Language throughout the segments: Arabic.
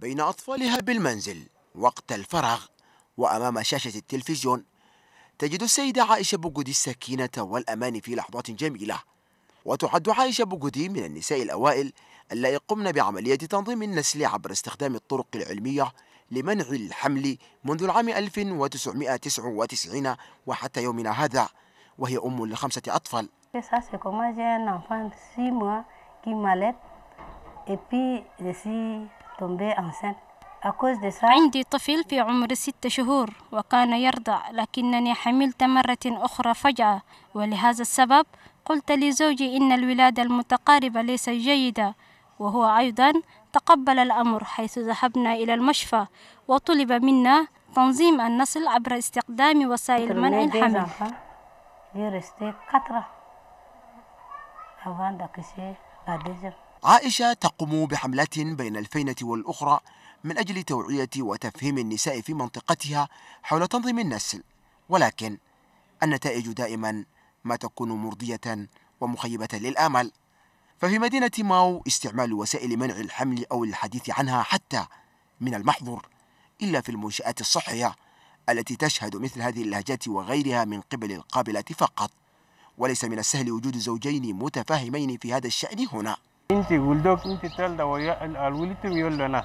بين أطفالها بالمنزل وقت الفراغ وأمام شاشة التلفزيون تجد السيدة عائشة بوجودي السكينة والأمان في لحظات جميلة وتعد عائشة بوجودي من النساء الأوائل اللي يقمن بعملية تنظيم النسل عبر استخدام الطرق العلمية لمنع الحمل منذ العام 1999 وحتى يومنا هذا وهي أم لخمسة أطفال عندي طفل في عمر ست شهور وكان يرضع لكنني حملت مرة أخرى فجأة ولهذا السبب قلت لزوجي إن الولادة المتقاربة ليست جيدة وهو أيضا تقبل الأمر حيث ذهبنا إلى المشفى وطلب منا تنظيم النسل عبر استخدام وسائل منع الحمل عائشة تقوم بحملات بين الفينة والأخرى من أجل توعية وتفهيم النساء في منطقتها حول تنظيم النسل ولكن النتائج دائما ما تكون مرضية ومخيبة للآمل ففي مدينة ماو استعمال وسائل منع الحمل أو الحديث عنها حتى من المحظور إلا في المنشآت الصحية التي تشهد مثل هذه اللهجات وغيرها من قبل القابلة فقط وليس من السهل وجود زوجين متفاهمين في هذا الشأن هنا انت بولدوج انت تلدى ويا الوليتم يولى ناس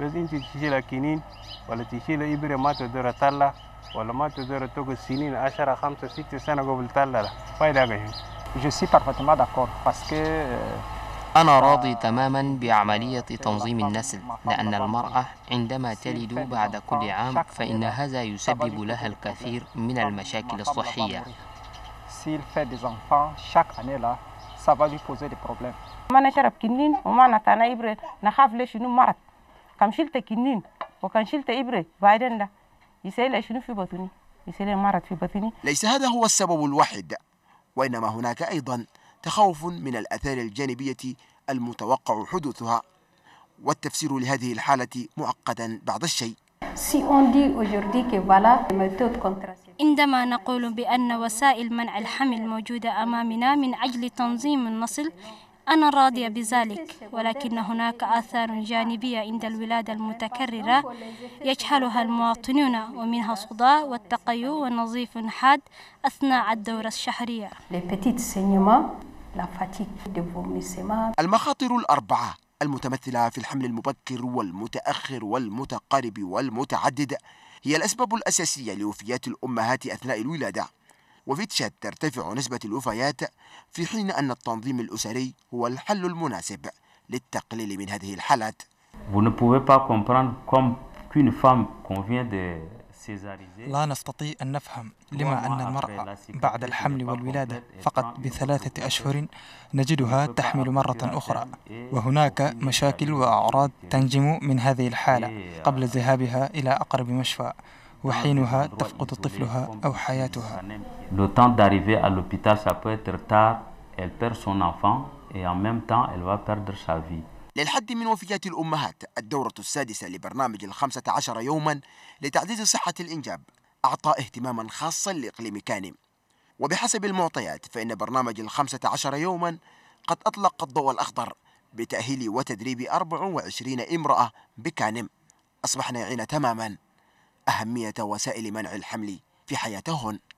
بس انت تشيل كينين ولا تشيل ابره ما تدور تالا ولا ما تدور توك سنين 10 5 6 سنه قبل تالا فايده قاعد Je suis parfaitement d'accord parce que euh, أنا راضي تماما بعملية تنظيم النسل لأن المرأة عندما تلد بعد كل عام فإن هذا يسبب لها الكثير من المشاكل الصحية. ça va lui poser des problèmes انا شرب كنين وما نطعنا ابره نخاف ليش شنو مرض كم شلت كنين وكان شلت ابره بعدين ده يسال شنو في بطني يسال مرض في بطني ليس هذا هو السبب الوحيد وانما هناك ايضا تخوف من الاثار الجانبيه المتوقع حدوثها والتفسير لهذه الحاله مؤقتا بعض الشيء Si on dit aujourd'hui que voilà, méthode contraceptive. عندما نقول بأن وسائل منع الحمل موجودة أمامنا من أجل تنظيم النسل أنا راضية بذلك ولكن هناك آثار جانبية عند الولادة المتكررة يجهلها المواطنون ومنها صداع والتقي ونظيف حاد أثناء الدورة الشهرية المخاطر الأربعة المتمثلة في الحمل المبكر والمتأخر والمتقارب والمتعدد هي الأسباب الأساسية لوفيات الأمهات أثناء الولادة وفي تشاد ترتفع نسبة الوفيات في حين أن التنظيم الأسري هو الحل المناسب للتقليل من هذه الحالات Vous ne pouvez pas comprendre comme qu'une femme convient de لا نستطيع أن نفهم لما أن المرأة بعد الحمل والولادة فقط بثلاثة أشهر نجدها تحمل مرة أخرى إيه؟ وهناك إيه؟ مشاكل وأعراض إيه؟ تنجم من هذه الحالة قبل آه. ذهابها إلى أقرب مشفى وحينها نعم. تفقد طفلها أو حياتها Elle perd son enfant et en même temps, elle va perdre sa vie. للحد من وفيات الأمهات الدورة السادسة لبرنامج الخمسة عشر يوما لتعزيز صحة الإنجاب أعطى اهتماما خاصا لإقليم كانم وبحسب المعطيات فإن برنامج الخمسة عشر يوما قد أطلق الضوء الأخضر بتأهيل وتدريب 24 امرأة بكانم أصبحنا يعين تماما أهمية وسائل منع الحمل في حياتهن